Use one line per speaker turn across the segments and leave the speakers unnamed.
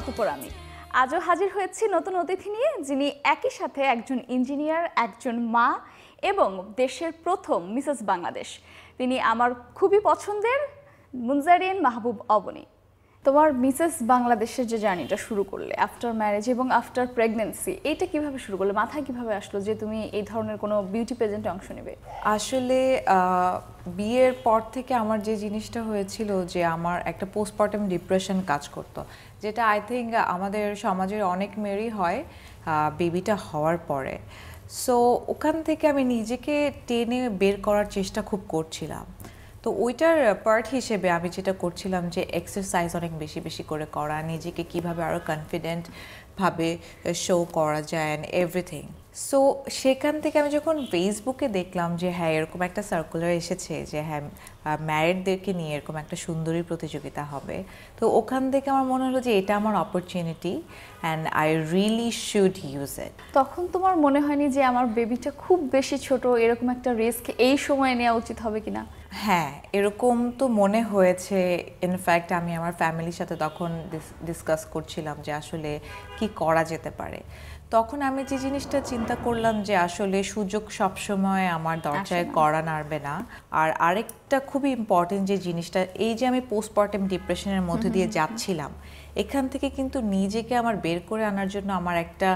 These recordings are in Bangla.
অতপর আমি আজও হাজির হয়েছি নতুন অতিথি নিয়ে যিনি একই সাথে একজন ইঞ্জিনিয়ার একজন মা এবং দেশের প্রথম মিসেস বাংলাদেশ তিনি আমার খুবই পছন্দের মুনজারিয়ান মাহবুব অবনী তোমার মিসেস বাংলাদেশের যে জার্নিটা শুরু করলে আফটার ম্যারেজ এবং আফটার প্রেগনেন্সি এইটা কিভাবে শুরু করলে মাথায় কিভাবে আসলো যে তুমি এই ধরনের কোনো বিউটি প্রেজেন্টে অংশ নেবে
আসলে বিয়ের পর থেকে আমার যে জিনিসটা হয়েছিল যে আমার একটা পোস্টপার্টাম ডিপ্রেশন কাজ করতো যেটা আই থিঙ্ক আমাদের সমাজের অনেক মেয়েরই হয় বেবিটা হওয়ার পরে সো ওখান থেকে আমি নিজেকে টেনে বের করার চেষ্টা খুব করছিলাম তো ওইটার পার্ট হিসেবে আমি যেটা করছিলাম যে এক্সারসাইজ অনেক বেশি বেশি করে করা নিজেকে কিভাবে আরও কনফিডেন্টভাবে শো করা যায় অ্যান্ড এভরিথিং সো সেখান থেকে আমি যখন ফেসবুকে দেখলাম যে হ্যাঁ এরকম একটা সার্কুলার এসেছে যে হ্যাঁ ম্যারিডদেরকে নিয়ে এরকম একটা সুন্দরী প্রতিযোগিতা হবে তো ওখান থেকে আমার মনে হলো যে এটা আমার opportunity and I really should use it
তখন তোমার মনে হয়নি যে আমার বেবিটা খুব বেশি ছোট এরকম একটা রিস্ক এই সময় নেওয়া উচিত হবে কিনা
হ্যাঁ এরকম তো মনে হয়েছে ইনফ্যাক্ট আমি আমার ফ্যামিলির সাথে তখন ডিসকাস করছিলাম যে আসলে কি করা যেতে পারে তখন আমি যে জিনিসটা চিন্তা করলাম যে আসলে সুযোগ সবসময় আমার দরজায় করা নাড়বে না আর আরেকটা খুবই ইম্পর্টেন্ট যে জিনিসটা এই যে আমি পোস্টমর্টেম ডিপ্রেশনের মধ্যে দিয়ে যাচ্ছিলাম এখান থেকে কিন্তু নিজেকে আমার বের করে আনার জন্য আমার একটা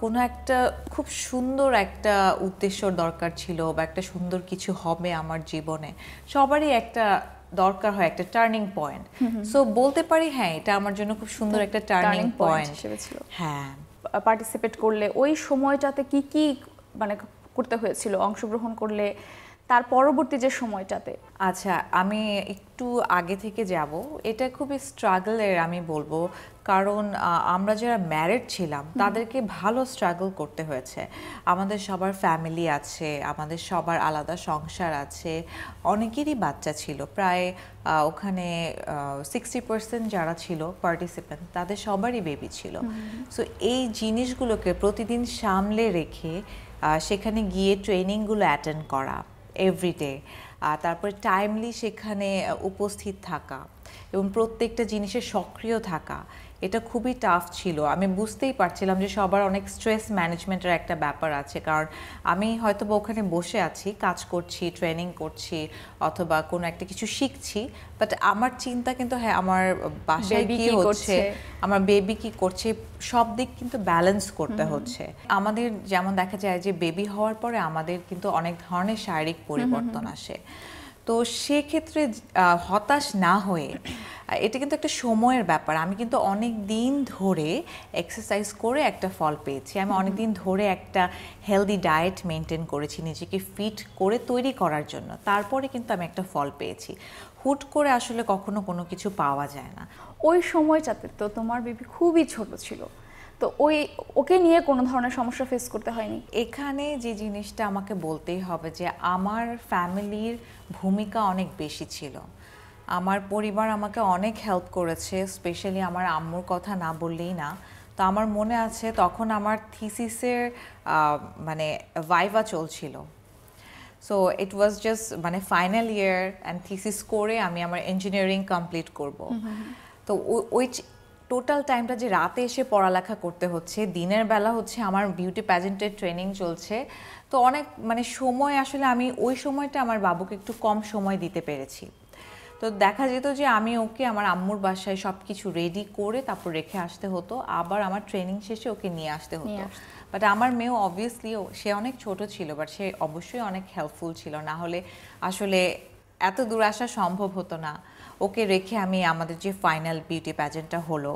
কোনো একটা খুব সুন্দর একটা উদ্দেশ্যর দরকার ছিল বা একটা সুন্দর কিছু হবে আমার জীবনে সবারই একটা দরকার হয় একটা টার্নিং পয়েন্ট সো বলতে পারি হ্যাঁ এটা আমার জন্য খুব সুন্দর একটা টার্নিং পয়েন্ট ছিল হ্যাঁ
পার্টিসিপেট করলে ওই সময়টাতে কি কি মানে করতে হয়েছিল অংশগ্রহণ করলে তার পরবর্তী যে সময়টাতে
আচ্ছা আমি একটু আগে থেকে যাব এটা খুবই স্ট্রাগলের আমি বলবো কারণ আমরা যারা ম্যারিড ছিলাম তাদেরকে ভালো স্ট্রাগল করতে হয়েছে আমাদের সবার ফ্যামিলি আছে আমাদের সবার আলাদা সংসার আছে অনেকেরই বাচ্চা ছিল প্রায় ওখানে সিক্সটি পার্সেন্ট যারা ছিল পার্টিসিপেন্ট তাদের সবারই বেবি ছিল সো এই জিনিসগুলোকে প্রতিদিন সামলে রেখে সেখানে গিয়ে ট্রেনিংগুলো অ্যাটেন্ড করা এভরিডে আর তারপরে টাইমলি সেখানে উপস্থিত থাকা এবং প্রত্যেকটা জিনিসে সক্রিয় থাকা এটা খুবই টাফ ছিল আমি বুঝতেই পারছিলাম যে সবার অনেক স্ট্রেস ম্যানেজমেন্টের একটা ব্যাপার আছে কারণ আমি হয়তো বা ওখানে বসে আছি কাজ করছি ট্রেনিং করছি অথবা কোনো একটা কিছু শিখছি বাট আমার চিন্তা কিন্তু হ্যাঁ আমার বাসায় কি হচ্ছে আমার বেবি কি করছে সব দিক কিন্তু ব্যালেন্স করতে হচ্ছে আমাদের যেমন দেখা যায় যে বেবি হওয়ার পরে আমাদের কিন্তু অনেক ধরনের শারীরিক পরিবর্তন আসে তো সেক্ষেত্রে হতাশ না হয়ে এটা কিন্তু একটা সময়ের ব্যাপার আমি কিন্তু অনেক দিন ধরে এক্সারসাইজ করে একটা ফল পেয়েছি আমি অনেক দিন ধরে একটা হেলদি ডায়েট মেনটেন করেছি নিজেকে ফিট করে তৈরি করার জন্য তারপরে কিন্তু আমি একটা ফল পেয়েছি হুট করে আসলে কখনো
কোনো কিছু পাওয়া যায় না ওই সময়টাতে তো তোমার বেবি খুবই ছোট ছিল তো ওই ওকে নিয়ে কোনো ধরনের সমস্যা ফেস করতে হয়নি এখানে যে জিনিসটা আমাকে বলতেই
হবে যে আমার ফ্যামিলির ভূমিকা অনেক বেশি ছিল আমার পরিবার আমাকে অনেক হেল্প করেছে স্পেশালি আমার আম্মুর কথা না বললেই না তো আমার মনে আছে তখন আমার থিসিসের মানে ভাইভা চলছিল সো ইট ওয়াজ জাস্ট মানে ফাইনাল ইয়ার অ্যান্ড থিসিস করে আমি আমার ইঞ্জিনিয়ারিং কমপ্লিট করব তো ওই টোটাল টাইমটা যে রাতে এসে পড়ালেখা করতে হচ্ছে দিনের বেলা হচ্ছে আমার বিউটি প্যাজেন্টের ট্রেনিং চলছে তো অনেক মানে সময় আসলে আমি ওই সময়টা আমার বাবুকে একটু কম সময় দিতে পেরেছি তো দেখা যেত যে আমি ওকে আমার আম্মুর বাসায় সব কিছু রেডি করে তারপর রেখে আসতে হতো আবার আমার ট্রেনিং শেষে ওকে নিয়ে আসতে হতো বাট আমার মেয়েও অবভিয়াসলি সে অনেক ছোট ছিল বাট সে অবশ্যই অনেক হেল্পফুল ছিল না হলে আসলে এত দূর আসা সম্ভব হতো না ওকে রেখে আমি আমাদের যে ফাইনাল বিউটি প্যাজেন্টটা হলো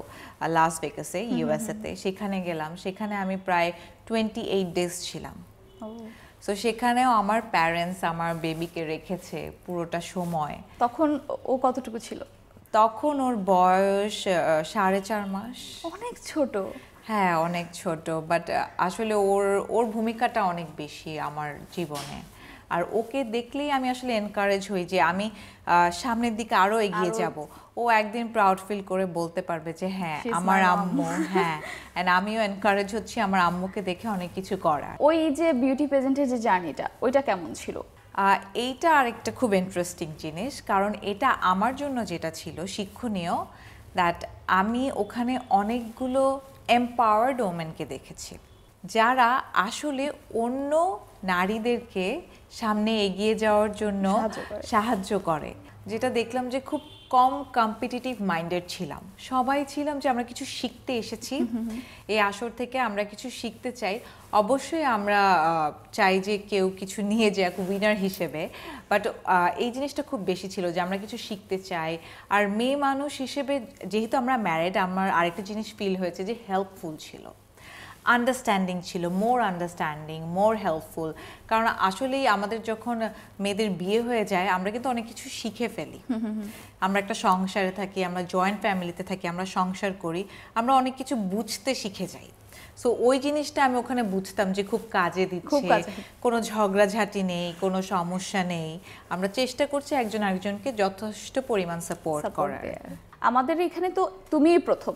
লাস ভেগাসে ইউএসএতে সেখানে গেলাম সেখানে আমি প্রায় টোয়েন্টি এইট ডেজ ছিলাম সো সেখানেও আমার প্যারেন্টস আমার বেবিকে রেখেছে পুরোটা সময়
তখন ও কতটুকু ছিল
তখন ওর বয়স সাড়ে চার মাস অনেক ছোট হ্যাঁ অনেক ছোট বাট আসলে ওর ওর ভূমিকাটা অনেক বেশি আমার জীবনে আর ওকে দেখলেই আমি আসলে এনকারেজ হই যে আমি সামনের দিকে আরও এগিয়ে যাব ও একদিন প্রাউড ফিল করে বলতে পারবে যে হ্যাঁ আমার আম্মু হ্যাঁ এন্ড আমিও এনকারেজ হচ্ছি আমার আম্মুকে দেখে অনেক কিছু করার ওই যে বিউটি প্রেজেন্টের যে জার্নিটা ওইটা কেমন ছিল এইটা আর একটা খুব ইন্টারেস্টিং জিনিস কারণ এটা আমার জন্য যেটা ছিল শিক্ষণীয় দ্যাট আমি ওখানে অনেকগুলো এম্পাওয়ার্ড ওমেনকে দেখেছি যারা আসলে অন্য নারীদেরকে সামনে এগিয়ে যাওয়ার জন্য সাহায্য করে যেটা দেখলাম যে খুব কম কম্পিটিটিভ মাইন্ডেড ছিলাম সবাই ছিলাম যে আমরা কিছু শিখতে এসেছি এই আসর থেকে আমরা কিছু শিখতে চাই অবশ্যই আমরা চাই যে কেউ কিছু নিয়ে যাক উইনার হিসেবে বাট এই জিনিসটা খুব বেশি ছিল যে আমরা কিছু শিখতে চাই আর মেয়ে মানুষ হিসেবে যেহেতু আমরা ম্যারেড আমার আরেকটা জিনিস ফিল হয়েছে যে হেল্পফুল ছিল আন্ডারস্ট্যান্ডিং ছিল মোর আন্ডারস্ট্যান্ডিং মোর হেল্পফুল কারণ আসলেই আমাদের যখন মেয়েদের বিয়ে হয়ে যায় আমরা কিন্তু অনেক কিছু শিখে ফেলি আমরা একটা সংসারে থাকি আমরা জয়েন্ট ফ্যামিলিতে থাকি আমরা সংসার করি আমরা অনেক কিছু বুঝতে শিখে যাই সো ওই জিনিসটা আমি ওখানে বুঝতাম যে খুব কাজে দিচ্ছে কোনো ঝগড়াঝাটি নেই কোনো সমস্যা নেই আমরা চেষ্টা করছি একজন আরেকজনকে যথেষ্ট পরিমাণ সাপোর্ট করার
আমাদের এখানে তো তুমিই প্রথম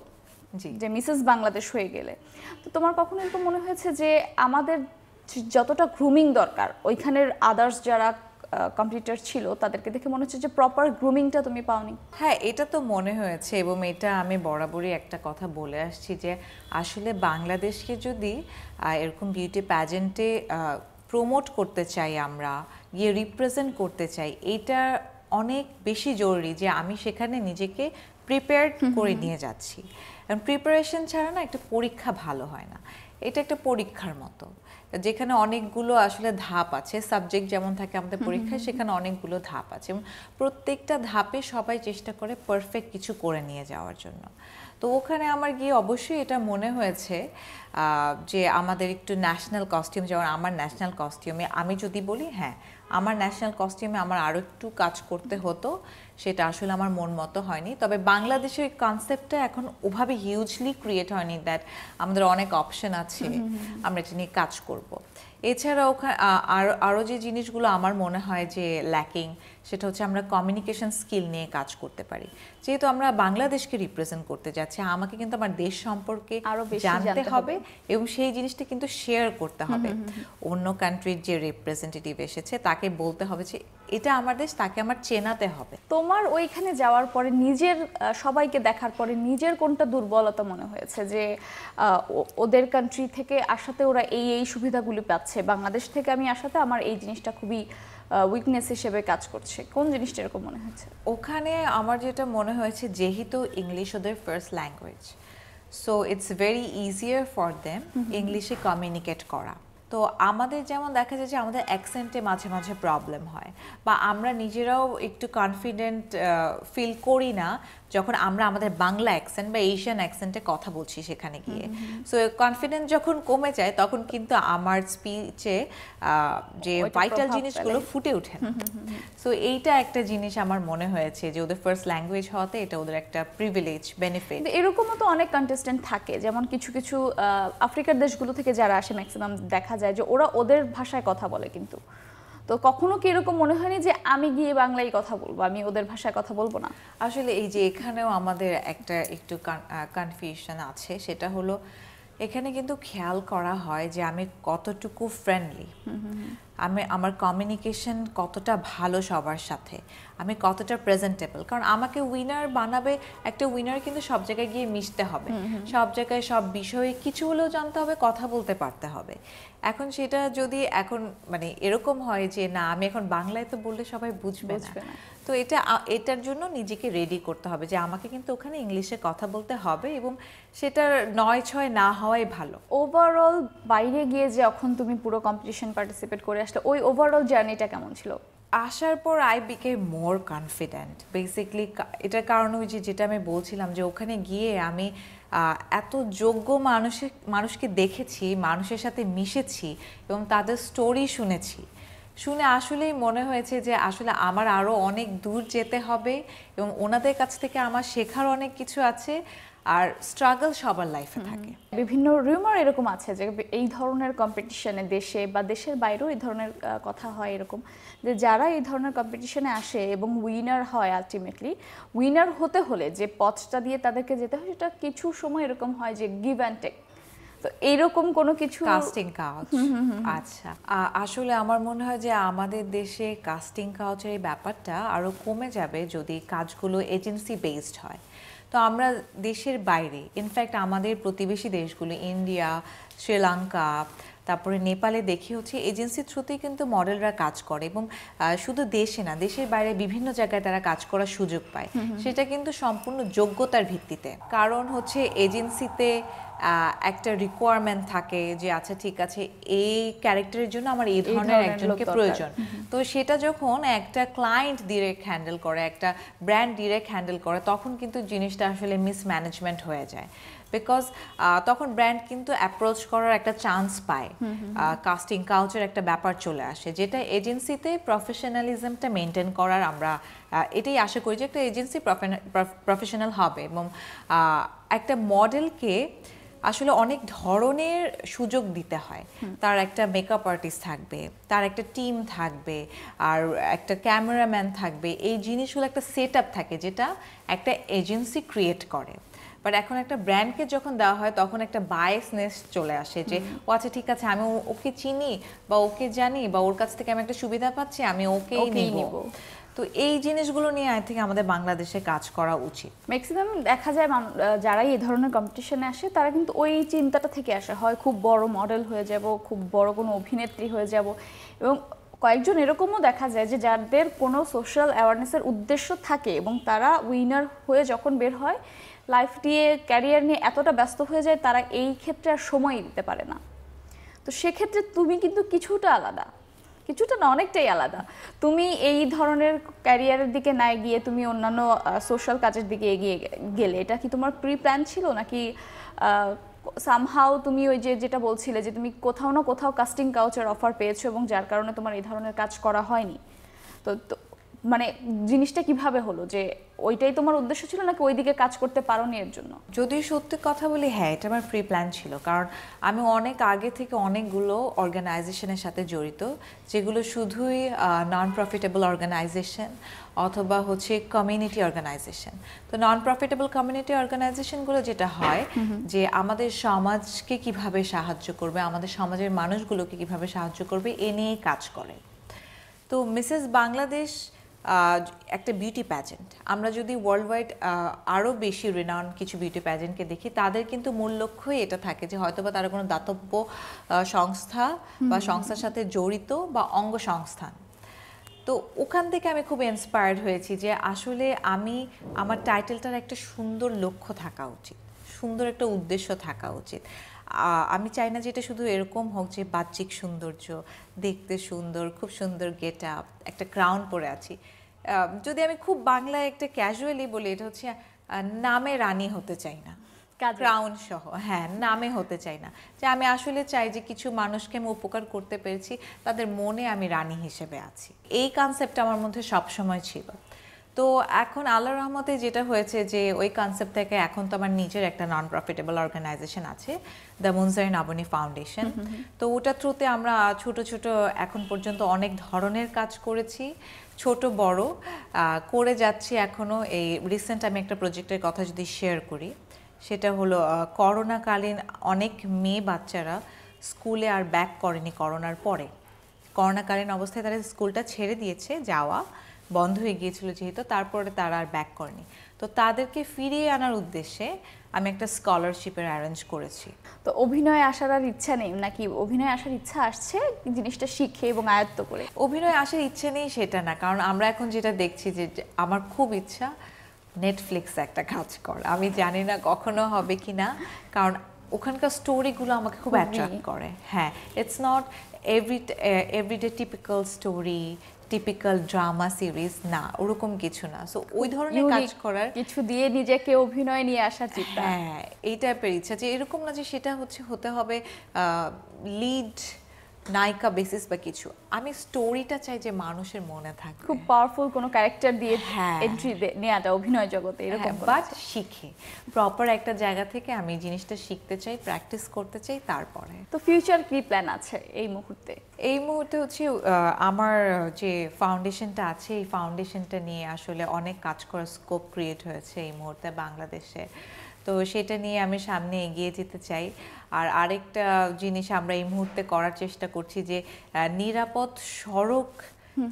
যে মিসেস বাংলাদেশ হয়ে গেলে তো তোমার কখনো এরকম মনে হয়েছে যে আমাদের যতটা গ্রুমিং দরকার ওইখানের আদার্স যারা কম্পিউটার ছিল তাদেরকে দেখে মনে হচ্ছে যে প্রপার গ্রুমিংটা তুমি পাওনি হ্যাঁ
এটা তো মনে হয়েছে এবং এটা আমি বরাবরই একটা কথা বলে আসছি যে আসলে বাংলাদেশকে যদি এরকম বিউটি প্যাজেন্টে প্রমোট করতে চাই আমরা গিয়ে রিপ্রেজেন্ট করতে চাই এটা অনেক বেশি জরুরি যে আমি সেখানে নিজেকে প্রিপেয়ার করে নিয়ে যাচ্ছি কারণ প্রিপারেশন ছাড়া না একটা পরীক্ষা ভালো হয় না এটা একটা পরীক্ষার মতো যেখানে অনেকগুলো আসলে ধাপ আছে সাবজেক্ট যেমন থাকে আমাদের পরীক্ষায় সেখানে অনেকগুলো ধাপ আছে এবং প্রত্যেকটা ধাপে সবাই চেষ্টা করে পারফেক্ট কিছু করে নিয়ে যাওয়ার জন্য তো ওখানে আমার গিয়ে অবশ্যই এটা মনে হয়েছে যে আমাদের একটু ন্যাশনাল কস্টিউম যেমন আমার ন্যাশনাল কস্টিউমে আমি যদি বলি হ্যাঁ আমার ন্যাশনাল কস্টিউমে আমার আরও একটু কাজ করতে হতো সেটা আসলে আমার মন মতো হয়নি তবে বাংলাদেশের কনসেপ্টটা এখন ওভাবে হিউজলি ক্রিয়েট হয়নি দ্যাট আমাদের অনেক অপশন আছে আমরা এটা নিয়ে কাজ করব। এছাড়া ওখানে আরও আরও যে জিনিসগুলো আমার মনে হয় যে ল্যাকিং সেটা হচ্ছে আমরা কমিউনিকেশন স্কিল নিয়ে কাজ করতে পারি যেহেতু আমরা বাংলাদেশকে রিপ্রেজেন্ট করতে যাচ্ছি আমাকে কিন্তু আমার দেশ সম্পর্কে আরও জানতে হবে এবং সেই জিনিসটা কিন্তু শেয়ার করতে হবে অন্য কান্ট্রির যে রিপ্রেজেন্টেটিভ এসেছে তাকে তাকে বলতে হবে যে এটা আমার দেশ তাকে আমার চেনাতে হবে
তোমার ওইখানে যাওয়ার পরে নিজের সবাইকে দেখার পরে নিজের কোনটা দুর্বলতা মনে হয়েছে যে ওদের কান্ট্রি থেকে আসাতে ওরা এই এই সুবিধাগুলি পাচ্ছে বাংলাদেশ থেকে আমি আসাতে আমার এই জিনিসটা খুবই উইকনেস হিসেবে কাজ করছে কোন জিনিসটা এরকম মনে হয়েছে
ওখানে আমার যেটা মনে হয়েছে যেহেতু ইংলিশ ওদের first language so it's very easier for them ইংলিশে কমিউনিকেট করা তো আমাদের যেমন দেখা যায় যে আমাদের অ্যাকসেন্টে মাঝে মাঝে প্রবলেম হয় বা আমরা নিজেরাও একটু কনফিডেন্ট ফিল করি না যখন আমরা আমাদের বাংলা অ্যাকসেন্ট বা এশিয়ান অ্যাকসেন্টে কথা বলছি সেখানে গিয়ে সো কনফিডেন্স যখন কমে যায় তখন কিন্তু আমার স্পিচে যে ভাইটাল জিনিসগুলো ফুটে ওঠে সো এইটা একটা জিনিস আমার মনে হয়েছে যে ওদের ফার্স্ট ল্যাঙ্গুয়েজ হওয়াতে এটা ওদের একটা প্রিভিলেজ বেনিফিট
এরকমও তো অনেক কন্টেস্টেন্ট থাকে যেমন কিছু কিছু আফ্রিকার দেশগুলো থেকে যারা আসে ম্যাক্সিমাম দেখা যায় যে ওরা ওদের ভাষায় কথা বলে কিন্তু তো কখনো কি এরকম মনে হয়নি যে আমি গিয়ে বাংলায় কথা বলবো আমি ওদের ভাষায় কথা বলবো না আসলে
এই যে এখানেও আমাদের একটা একটু কনফিউশন আছে সেটা হলো এখানে কিন্তু খেয়াল করা হয় যে আমি কতটুকু ফ্রেন্ডলি আমি আমার কমিউনিকেশন কতটা ভালো সবার সাথে আমি কতটা প্রেজেন্টেবল কারণ আমাকে উইনার বানাবে একটা উইনার কিন্তু সব জায়গায় গিয়ে মিশতে হবে সব জায়গায় সব বিষয়ে কিছু হলেও জানতে হবে কথা বলতে পারতে হবে এখন সেটা যদি এখন মানে এরকম হয় যে না আমি এখন বাংলায় তো বললে সবাই বুঝবে না তো এটা এটার জন্য নিজেকে রেডি করতে
হবে যে আমাকে কিন্তু ওখানে ইংলিশে কথা বলতে হবে এবং সেটার নয় ছয় না হওয়াই ভালো ওভারঅল বাইরে গিয়ে যখন তুমি পুরো কম্পিটিশন পার্টিসিপেট করে আসলে ওই ওভারঅল জার্নিটা কেমন ছিল
আসার পর I became more confident basically এটার কারণ ওই যে যেটা আমি বলছিলাম যে ওখানে গিয়ে আমি এত যোগ্য মানুষের মানুষকে দেখেছি মানুষের সাথে মিশেছি এবং তাদের স্টোরি শুনেছি শুনে আসলেই মনে হয়েছে যে আসলে আমার আরও অনেক দূর যেতে হবে এবং ওনাদের কাছ থেকে আমার শেখার অনেক কিছু আছে আর স্ট্রাগল সবার লাইফে থাকে
বিভিন্ন রিউমার এরকম আছে যে এই ধরনের কম্পিটিশনে দেশে বা দেশের বাইরেও এই ধরনের কথা হয় এরকম যে যারা এই ধরনের কম্পিটিশনে আসে এবং উইনার হয় আলটিমেটলি উইনার হতে হলে যে পথটা দিয়ে তাদেরকে যেতে হয় সেটা কিছু সময় এরকম হয় যে গিভ অ্যান্ড টেক তো এইরকম কোনো কিছু কাস্টিং কাউচ আচ্ছা আসলে আমার মনে হয় যে
আমাদের দেশে কাস্টিং কাউচের এই ব্যাপারটা আরও কমে যাবে যদি কাজগুলো এজেন্সি বেসড হয় তো আমরা দেশের বাইরে ইনফ্যাক্ট আমাদের প্রতিবেশী দেশগুলো ইন্ডিয়া শ্রীলঙ্কা তারপরে নেপালে দেখি হচ্ছে এজেন্সির থ্রুতেই কিন্তু মডেলরা কাজ করে এবং শুধু দেশে না দেশের বাইরে বিভিন্ন জায়গায় তারা কাজ করার সুযোগ পায় সেটা কিন্তু সম্পূর্ণ যোগ্যতার ভিত্তিতে কারণ হচ্ছে এজেন্সিতে একটা রিকোয়ারমেন্ট থাকে যে আচ্ছা ঠিক আছে এই ক্যারেক্টারের জন্য আমার এই ধরনের একজনকে প্রয়োজন তো সেটা যখন একটা ক্লায়েন্ট ডিরেক্ট হ্যান্ডেল করে একটা ব্র্যান্ড ডিরেক্ট হ্যান্ডেল করে তখন কিন্তু জিনিসটা আসলে মিসম্যানেজমেন্ট হয়ে যায় বিকজ তখন ব্র্যান্ড কিন্তু অ্যাপ্রোচ করার একটা চান্স পায় কাস্টিং কাউচের একটা ব্যাপার চলে আসে যেটা এজেন্সিতে প্রফেশনালিজমটা মেনটেন করার আমরা এটাই আশা করি যে একটা এজেন্সি প্রফেশনাল হবে এবং একটা মডেলকে আসলে অনেক ধরনের সুযোগ দিতে হয় তার একটা মেকআপ আর্টিস্ট থাকবে তার একটা টিম থাকবে আর একটা ক্যামেরাম্যান থাকবে এই জিনিসগুলো একটা সেট থাকে যেটা একটা এজেন্সি ক্রিয়েট করে বাট এখন একটা ব্র্যান্ডকে যখন দেওয়া হয় তখন একটা বায়াসনেস চলে আসে যে ও আচ্ছা ঠিক আছে আমি ওকে চিনি বা ওকে জানি বা ওর কাছ থেকে আমি একটা সুবিধা পাচ্ছি আমি ওকেই নিব তো এই জিনিসগুলো নিয়ে আই থিঙ্ক আমাদের বাংলাদেশে কাজ করা
উচিত ম্যাক্সিমাম দেখা যায় যারাই এই ধরনের কম্পিটিশনে আসে তারা কিন্তু ওই চিন্তাটা থেকে আসে হয় খুব বড় মডেল হয়ে যাব খুব বড় কোনো অভিনেত্রী হয়ে যাব এবং কয়েকজন এরকমও দেখা যায় যে যাদের কোনো সোশ্যাল অ্যাওয়ারনেসের উদ্দেশ্য থাকে এবং তারা উইনার হয়ে যখন বের হয় লাইফ দিয়ে ক্যারিয়ার নিয়ে এতটা ব্যস্ত হয়ে যায় তারা এই ক্ষেত্রে আর সময় দিতে পারে না তো সেক্ষেত্রে তুমি কিন্তু কিছুটা আলাদা কিছুটা না অনেকটাই আলাদা তুমি এই ধরনের ক্যারিয়ারের দিকে না গিয়ে তুমি অন্যান্য সোশ্যাল কাজের দিকে এগিয়ে গেলে এটা কি তোমার প্রি প্ল্যান ছিল নাকি সামহাও তুমি ওই যে যেটা বলছিলে যে তুমি কোথাও না কোথাও কাস্টিং কাউচের অফার পেয়েছো এবং যার কারণে তোমার এই ধরনের কাজ করা হয়নি তো মানে জিনিসটা কিভাবে হলো যে ওইটাই তোমার উদ্দেশ্য ছিল নাকি ওইদিকে কাজ করতে পারো এর জন্য
যদি সত্যি কথা বলি হ্যাঁ এটা আমার প্রি প্ল্যান ছিল কারণ আমি অনেক আগে থেকে অনেকগুলো অর্গানাইজেশনের সাথে জড়িত যেগুলো শুধুই নন প্রফিটেবল অর্গানাইজেশন অথবা হচ্ছে কমিউনিটি অর্গানাইজেশন তো নন প্রফিটেবল কমিউনিটি অর্গানাইজেশনগুলো যেটা হয় যে আমাদের সমাজকে কিভাবে সাহায্য করবে আমাদের সমাজের মানুষগুলোকে কিভাবে সাহায্য করবে এ নিয়ে কাজ করে তো মিসেস বাংলাদেশ একটা বিউটি প্যাজেন্ট আমরা যদি ওয়ার্ল্ড ওয়াইড আরও বেশি রেনাউন কিছু বিউটি প্যাজেন্টকে দেখি তাদের কিন্তু মূল লক্ষ্যই এটা থাকে যে হয়তো বা তারা কোনো দাতব্য সংস্থা বা সংস্থার সাথে জড়িত বা অঙ্গ সংস্থান তো ওখান থেকে আমি খুব ইন্সপায়ার্ড হয়েছি যে আসলে আমি আমার টাইটেলটার একটা সুন্দর লক্ষ্য থাকা উচিত সুন্দর একটা উদ্দেশ্য থাকা উচিত আমি চাই না যে এটা শুধু এরকম হোক যে বাহ্যিক সৌন্দর্য দেখতে সুন্দর খুব সুন্দর গেট আপ একটা ক্রাউন পরে আছি যদি আমি খুব বাংলায় একটা ক্যাজুয়ালি বলি এটা হচ্ছে নামে রানী হতে চাই না ক্রাউন সহ হ্যাঁ নামে হতে চাই না যে আমি আসলে চাই যে কিছু মানুষকে আমি উপকার করতে পেরেছি তাদের মনে আমি রানী হিসেবে আছি এই কনসেপ্ট আমার মধ্যে সবসময় ছিল তো এখন আল্লাহ রহমতে যেটা হয়েছে যে ওই কনসেপ্ট থেকে এখন তো আমার নিজের একটা নন প্রফিটেবল অর্গানাইজেশন আছে দ্য মুনজারিন নাবনী ফাউন্ডেশন তো ওটা থ্রুতে আমরা ছোট ছোট এখন পর্যন্ত অনেক ধরনের কাজ করেছি ছোট বড় করে যাচ্ছি এখনও এই রিসেন্ট আমি একটা প্রজেক্টের কথা যদি শেয়ার করি সেটা হলো করোনাকালীন অনেক মেয়ে বাচ্চারা স্কুলে আর ব্যাক করেনি করোনার পরে করোনাকালীন অবস্থায় তারা স্কুলটা ছেড়ে দিয়েছে যাওয়া বন্ধ হয়ে গিয়েছিল যেহেতু তারপরে তারা আর ব্যাক করেনি তো তাদেরকে ফিরিয়ে আনার উদ্দেশ্যে আমি একটা স্কলারশিপের অ্যারেঞ্জ করেছি
তো অভিনয় আসার আর ইচ্ছা নেই নাকি অভিনয় আসার ইচ্ছা আসছে জিনিসটা শিখে এবং আয়ত্ত করে অভিনয়
আসার ইচ্ছে নেই সেটা না কারণ আমরা এখন যেটা দেখছি যে আমার খুব ইচ্ছা নেটফ্লিক্স একটা কাজ কর আমি জানি না কখনো হবে কি না কারণ ওখানকার স্টোরিগুলো আমাকে খুব অ্যাট্রাক্ট করে হ্যাঁ it's not every everyday typical story typical drama series না ওরকম কিছু না সো ওই ধরনের কাজ করার কিছু দিয়ে নিজেকে অভিনয় নিয়ে আসা চিন্তা হ্যাঁ এই টাইপের ইচ্ছা যে এরকম না যে সেটা হচ্ছে হতে হবে লিড নায়িকা বেসিস বা কিছু আমি স্টোরিটা চাই যে মানুষের মনে থাকে খুব পাওয়ারফুল কোনো ক্যারেক্টার দিয়ে হ্যাঁ এন্ট্রি নেওয়াটা অভিনয় জগতে এরকম হ্যাঁ, বাট শিখে প্রপার একটা জায়গা থেকে আমি জিনিসটা শিখতে চাই প্র্যাকটিস করতে চাই
তারপরে তো ফিউচার কী প্ল্যান আছে এই মুহূর্তে
এই মুহূর্তে হচ্ছে আমার যে ফাউন্ডেশনটা আছে এই ফাউন্ডেশনটা নিয়ে আসলে অনেক কাজ করার স্কোপ ক্রিয়েট হয়েছে এই মুহূর্তে বাংলাদেশে তো সেটা নিয়ে আমি সামনে এগিয়ে যেতে চাই আর আরেকটা জিনিস আমরা এই মুহূর্তে করার চেষ্টা করছি যে নিরাপদ সড়ক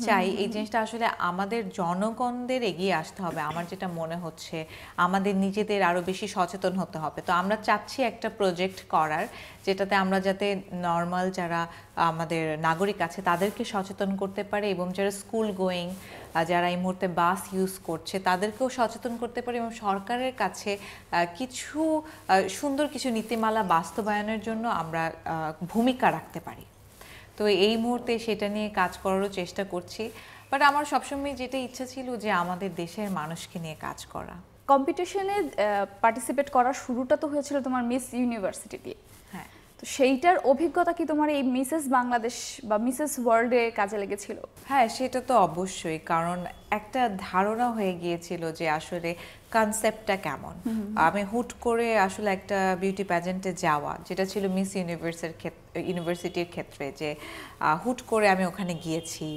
চাই এই জিনিসটা
আসলে আমাদের জনগণদের এগিয়ে আসতে হবে আমার যেটা মনে হচ্ছে আমাদের নিজেদের আরো বেশি সচেতন হতে হবে তো আমরা চাচ্ছি একটা প্রজেক্ট করার যেটাতে আমরা যাতে নর্মাল যারা আমাদের নাগরিক আছে তাদেরকে সচেতন করতে পারে এবং যারা স্কুল গোয়িং যারা এই মুহূর্তে বাস ইউজ করছে তাদেরকেও সচেতন করতে পারে এবং সরকারের কাছে কিছু সুন্দর কিছু নীতিমালা বাস্তবায়নের জন্য আমরা ভূমিকা রাখতে পারি তো এই মুহূর্তে সেটা নিয়ে কাজ করারও চেষ্টা করছি বাট আমার সবসময় যেটা ইচ্ছা ছিল যে আমাদের দেশের মানুষকে নিয়ে কাজ করা
কম্পিটিশনে পার্টিসিপেট করার শুরুটা তো হয়েছিল তোমার মিস ইউনিভার্সিটি দিয়ে হ্যাঁ তো সেইটার অভিজ্ঞতা কি তোমার এই মিসেস বাংলাদেশ বা মিসেস ওয়ার্ল্ডে কাজে লেগেছিল
হ্যাঁ সেটা তো অবশ্যই কারণ একটা ধারণা হয়ে গিয়েছিল যে আসলে কনসেপ্টটা কেমন আমি হুট করে আসলে একটা বিউটি প্যাজেন্টে যাওয়া যেটা ছিল মিস ইউনিভার্সের ক্ষেত্রে ইউনিভার্সিটির ক্ষেত্রে যে হুট করে আমি ওখানে গিয়েছি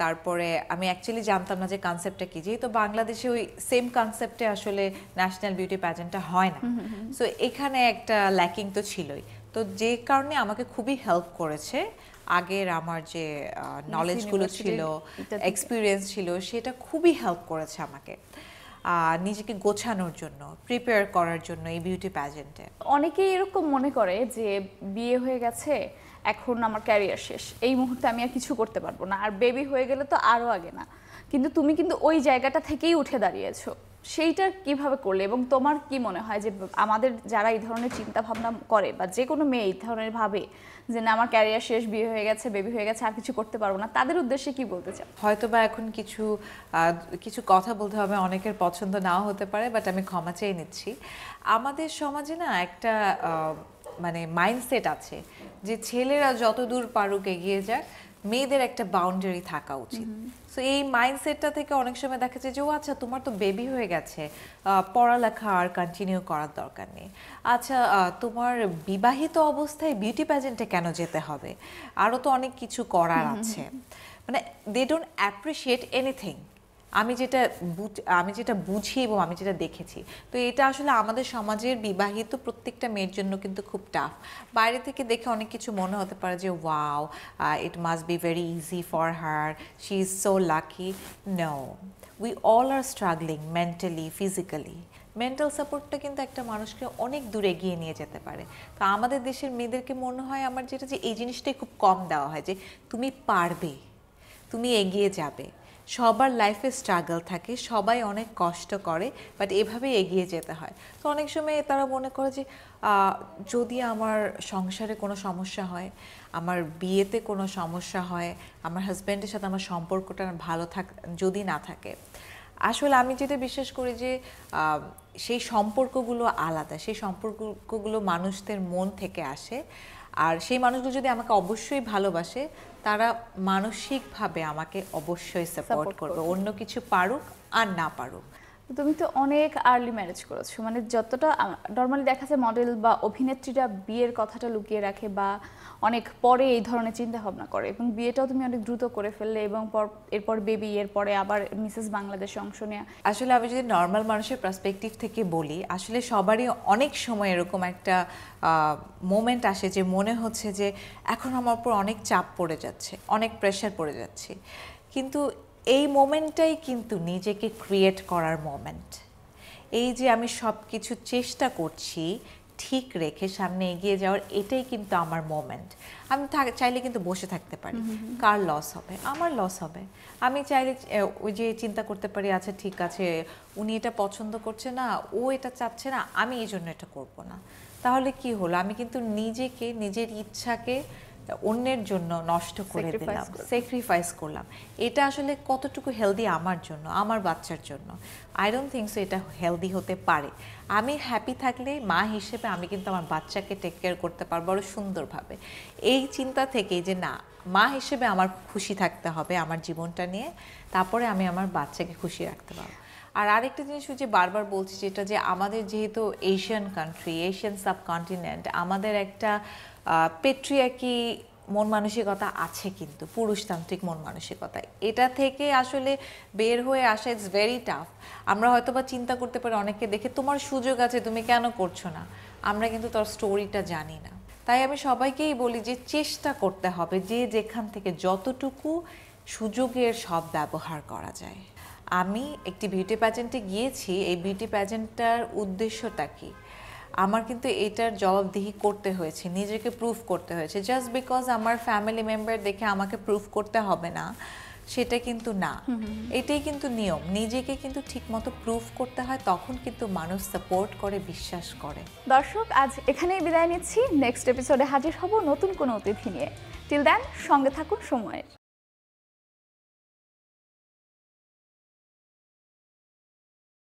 তারপরে আমি অ্যাকচুয়ালি জানতাম না যে কনসেপ্টটা কী যেহেতু বাংলাদেশে ওই সেম কনসেপ্টে আসলে ন্যাশনাল বিউটি প্যাজেন্টটা হয় না সো এখানে একটা ল্যাকিং তো ছিলই তো যে কারণে আমাকে খুবই হেল্প করেছে আগের আমার যে নলেজগুলো ছিল এক্সপিরিয়েন্স ছিল সেটা খুবই হেল্প করেছে আমাকে নিজেকে গোছানোর জন্য প্রিপেয়ার করার জন্য এই বিউটি প্যাজেন্টে
অনেকেই এরকম মনে করে যে বিয়ে হয়ে গেছে এখন আমার ক্যারিয়ার শেষ এই মুহূর্তে আমি আর কিছু করতে পারবো না আর বেবি হয়ে গেলে তো আরও আগে না কিন্তু তুমি কিন্তু ওই জায়গাটা থেকেই উঠে দাঁড়িয়েছো সেইটা কিভাবে করলে এবং তোমার কি মনে হয় যে আমাদের যারা এই ধরনের চিন্তা ভাবনা করে বা যে কোনো মেয়ে এই ধরনের ভাবে যে না আমার ক্যারিয়ার শেষ বিয়ে হয়ে গেছে বেবি হয়ে গেছে আর কিছু করতে পারবো না তাদের উদ্দেশ্যে কি বলতে চাই হয়তো বা এখন কিছু কিছু কথা বলতে হবে অনেকের পছন্দ নাও হতে
পারে বাট আমি ক্ষমা চেয়ে নিচ্ছি আমাদের সমাজে না একটা মানে মাইন্ডসেট আছে যে ছেলেরা যত দূর পারুক এগিয়ে যাক মেয়েদের একটা বাউন্ডারি থাকা উচিত সো এই মাইন্ডসেটটা থেকে অনেক সময় দেখা যায় যে ও আচ্ছা তোমার তো বেবি হয়ে গেছে পড়ালেখা আর কন্টিনিউ করার দরকার নেই আচ্ছা তোমার বিবাহিত অবস্থায় বিউটি প্যাজেন্টে কেন যেতে হবে আরও তো অনেক কিছু করার আছে মানে দে ডোন্ট অ্যাপ্রিসিয়েট এনিথিং আমি যেটা আমি যেটা বুঝি এবং আমি যেটা দেখেছি তো এটা আসলে আমাদের সমাজের বিবাহিত প্রত্যেকটা মেয়ের জন্য কিন্তু খুব টাফ বাইরে থেকে দেখে অনেক কিছু মনে হতে পারে যে wow it must be very easy for her she is so lucky no we all are struggling mentally physically mental সাপোর্টটা কিন্তু একটা মানুষকে অনেক দূরে এগিয়ে নিয়ে যেতে পারে তো আমাদের দেশের মেয়েদেরকে মনে হয় আমার যেটা যে এই জিনিসটাই খুব কম দেওয়া হয় যে তুমি পারবে তুমি এগিয়ে যাবে সবার লাইফে স্ট্রাগল থাকে সবাই অনেক কষ্ট করে বাট এভাবে এগিয়ে যেতে হয় তো অনেক সময় তারা মনে করে যে যদি আমার সংসারে কোনো সমস্যা হয় আমার বিয়েতে কোনো সমস্যা হয় আমার হাজব্যান্ডের সাথে আমার সম্পর্কটা ভালো থাক যদি না থাকে আসলে আমি যেটা বিশ্বাস করি যে সেই সম্পর্কগুলো আলাদা সেই সম্পর্কগুলো মানুষদের মন থেকে আসে আর সেই মানুষগুলো যদি আমাকে অবশ্যই ভালোবাসে তারা মানসিকভাবে আমাকে অবশ্যই সাপোর্ট করবে অন্য কিছু পারুক আর না পারুক
তুমি তো অনেক আর্লি ম্যারেজ করেছো মানে যতটা নর্মালি দেখা যায় মডেল বা অভিনেত্রীরা বিয়ের কথাটা লুকিয়ে রাখে বা অনেক পরে এই ধরনের চিন্তা ভাবনা করে এবং বিয়েটাও তুমি অনেক দ্রুত করে ফেললে এবং এরপর বেবি এরপরে আবার মিসেস বাংলাদেশে অংশ নেওয়া
আসলে আমি যদি নর্মাল মানুষের পার্সপেক্টিভ থেকে বলি আসলে সবারই অনেক সময় এরকম একটা মোমেন্ট আসে যে মনে হচ্ছে যে এখন আমার উপর অনেক চাপ পড়ে যাচ্ছে অনেক প্রেশার পড়ে যাচ্ছে কিন্তু এই মোমেন্টটাই কিন্তু নিজেকে ক্রিয়েট করার মোমেন্ট এই যে আমি সব কিছু চেষ্টা করছি ঠিক রেখে সামনে এগিয়ে যাওয়ার এটাই কিন্তু আমার মোমেন্ট আমি চাইলে কিন্তু বসে থাকতে পারি কার লস হবে আমার লস হবে আমি চাইলে ওই যে চিন্তা করতে পারি আচ্ছা ঠিক আছে উনি এটা পছন্দ করছে না ও এটা চাচ্ছে না আমি এই জন্য এটা করব না তাহলে কি হলো আমি কিন্তু নিজেকে নিজের ইচ্ছাকে অন্যের জন্য নষ্ট করে দিলাম স্যাক্রিফাইস করলাম এটা আসলে কতটুকু হেলদি আমার জন্য আমার বাচ্চার জন্য আই ডোন্ট থিঙ্ক সো এটা হেলদি হতে পারে আমি হ্যাপি থাকলে মা হিসেবে আমি কিন্তু আমার বাচ্চাকে টেক কেয়ার করতে পারবো আরও সুন্দরভাবে এই চিন্তা থেকেই যে না মা হিসেবে আমার খুশি থাকতে হবে আমার জীবনটা নিয়ে তারপরে আমি আমার বাচ্চাকে খুশি রাখতে পারবো আর আরেকটা জিনিস যে বারবার বলছি যেটা যে আমাদের যেহেতু এশিয়ান কান্ট্রি এশিয়ান সাবকন্টিনেন্ট আমাদের একটা পেট্রিয়াকি মন মানসিকতা আছে কিন্তু পুরুষতান্ত্রিক মন মানসিকতা এটা থেকে আসলে বের হয়ে আসা ইটস ভেরি টাফ আমরা হয়তো বা চিন্তা করতে পারি অনেকে দেখে তোমার সুযোগ আছে তুমি কেন করছো না আমরা কিন্তু তার স্টোরিটা জানি না তাই আমি সবাইকেই বলি যে চেষ্টা করতে হবে যে যেখান থেকে যতটুকু সুযোগের সব ব্যবহার করা যায় আমি একটি বিউটি প্যাজেন্টে গিয়েছি এই বিউটি প্যাজেন্টটার উদ্দেশ্যটা কী আমার কিন্তু এটার জবাবদিহি করতে হয়েছে নিজেকে প্রুফ করতে হয়েছে জাস্ট বিকজ আমার ফ্যামিলি মেম্বার দেখে আমাকে প্রুফ করতে হবে না সেটা কিন্তু না এটাই কিন্তু নিয়ম নিজেকে কিন্তু ঠিকমতো প্রুফ করতে হয় তখন কিন্তু মানুষ সাপোর্ট করে বিশ্বাস করে
দর্শক আজ এখানেই বিদায় নিচ্ছি নেক্সট এপিসোডে হাজির হব নতুন কোনো অতিথি নিয়ে টিল দেন সঙ্গে থাকুন সময়ের